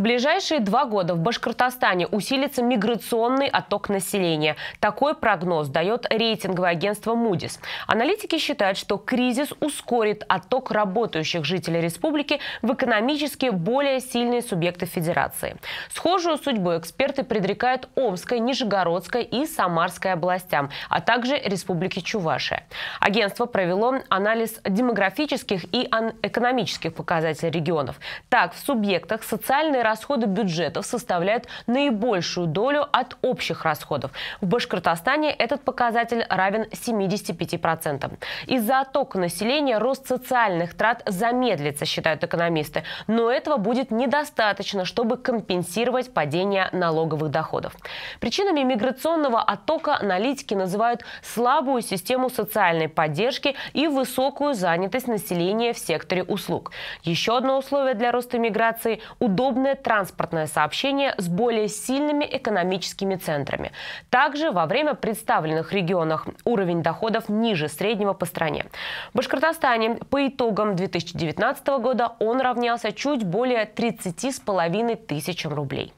В ближайшие два года в Башкортостане усилится миграционный отток населения. Такой прогноз дает рейтинговое агентство Moody's. Аналитики считают, что кризис ускорит отток работающих жителей республики в экономически более сильные субъекты федерации. Схожую судьбу эксперты предрекают Омской, Нижегородской и Самарской областям, а также Республике Чувашия. Агентство провело анализ демографических и экономических показателей регионов. Так, в субъектах социальный расходы бюджетов составляют наибольшую долю от общих расходов. В Башкортостане этот показатель равен 75%. Из-за оттока населения рост социальных трат замедлится, считают экономисты, но этого будет недостаточно, чтобы компенсировать падение налоговых доходов. Причинами миграционного оттока аналитики называют слабую систему социальной поддержки и высокую занятость населения в секторе услуг. Еще одно условие для роста миграции – удобная эффективное транспортное сообщение с более сильными экономическими центрами. Также во время представленных регионах уровень доходов ниже среднего по стране. В Башкортостане по итогам 2019 года он равнялся чуть более 30,5 тысячам рублей.